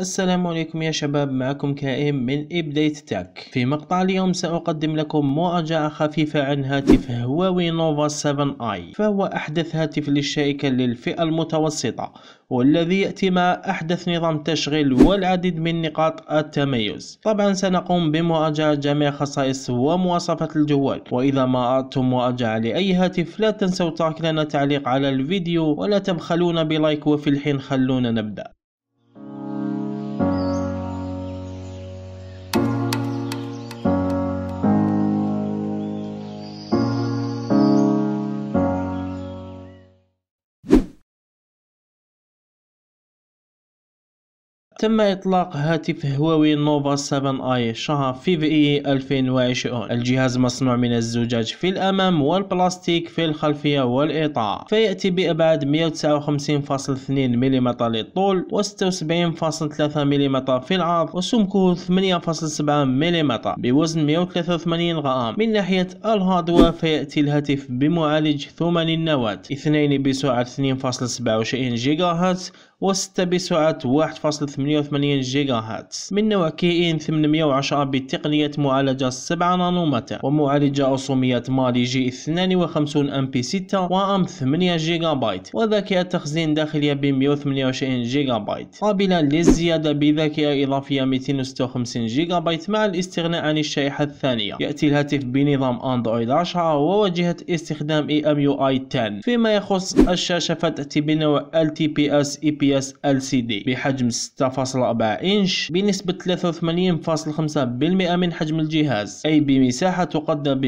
السلام عليكم يا شباب معكم كائم من إبديت تاك في مقطع اليوم سأقدم لكم مراجعة خفيفة عن هاتف هواوي نوفا 7 اي فهو أحدث هاتف للشركة للفئة المتوسطة والذي يأتي مع أحدث نظام تشغيل والعديد من نقاط التميز طبعا سنقوم بمراجعة جميع خصائص ومواصفات الجوال وإذا ما أردتم مراجعة لأي هاتف لا تنسوا ترك لنا تعليق على الفيديو ولا تبخلونا بلايك وفي الحين خلونا نبدأ تم إطلاق هاتف هواوي نوفا 7 اي شهر في فيفري 2020 الجهاز مصنوع من الزجاج في الأمام والبلاستيك في الخلفية والإطار فيأتي بأبعاد 159.2 ملم للطول و 76.3 ملم في العرض وسمكه 8.7 ملم بوزن 183 غرام من ناحية الهاردوير فيأتي الهاتف بمعالج ثماني النواة اثنين بسرعة 2.27 جيجا هرتز و 6 بسرعة 1.8 880 جيجا هرتز من نوع كي ان 810 بتقنية معالجة 7 نانومتر ومعالجة أسومية مالي جي 52 ام بي 6 وام 8 جيجا بايت وذاكرة تخزين داخلية ب 128 جيجا بايت قابلة للزيادة بذاكرة إضافية 256 جيجا بايت مع الاستغناء عن الشريحة الثانية يأتي الهاتف بنظام اندرويد 10 وواجهة استخدام اي ام يو اي 10 فيما يخص الشاشة فتأتي بنوع LTPS EPS LCD بحجم 6 7.4 إنش بنسبة 83.5% من حجم الجهاز أي بمساحة تقدر ب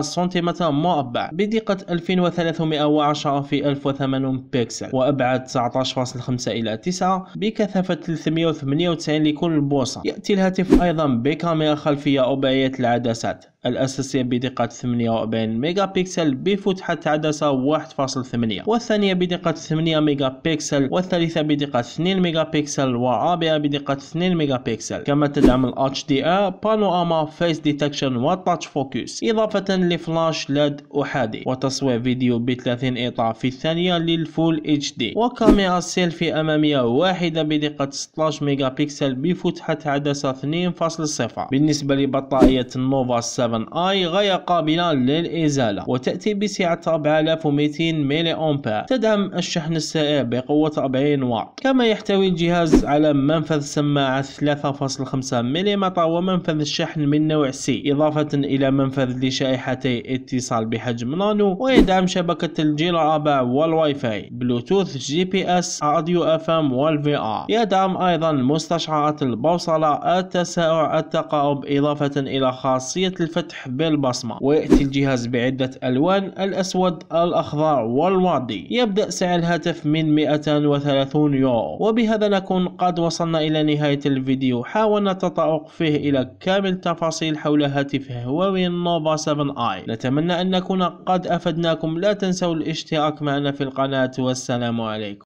101.4 سنتيمتر مربع بدقة 2310 في 1080 بكسل وأبعاد 19.5 إلى 9 بكثافة 398 لكل بوصة يأتي الهاتف أيضا بكاميرا خلفية أبعية العدسات الأساسية بدقة 48 ميجا بكسل بفتحة عدسة 1.8 والثانية بدقة 8 ميجا بكسل والثالثة بدقة 2 ميجا بكسل والرابعة بدقة 2 ميجا بكسل كما تدعم ال HDR بانوراما فيس ديتكشن وتاتش فوكس إضافة لفلاش لاد أحادي وتصوير فيديو ب 30 إطار في الثانية للفول اتش دي وكاميرا سيلفي أمامية واحدة بدقة 16 ميجا بكسل بفتحة عدسة 2.0 بالنسبة لبطارية النوفا 7 طبعا اي غير قابلة للازالة وتاتي بسعة 4200 ميلي امبير تدعم الشحن السريع بقوة 40 واط كما يحتوي الجهاز على منفذ سماعة 3.5 متر ومنفذ الشحن من نوع سي اضافة الى منفذ لشائحتي اتصال بحجم نانو ويدعم شبكة الجيل الرابع والواي فاي بلوتوث جي بي اس راديو اف ام والفي ار يدعم ايضا مستشعرات البوصلة التسارع التقارب اضافة الى خاصية الفتح الفتح بالبصمة ويأتي الجهاز بعدة ألوان الأسود الأخضر والوردي يبدأ سعر الهاتف من 230 يورو وبهذا نكون قد وصلنا إلى نهاية الفيديو حاولنا التطرق فيه إلى كامل التفاصيل حول هاتف هواوي نوفا 7 اي نتمنى أن نكون قد أفدناكم لا تنسوا الاشتراك معنا في القناة والسلام عليكم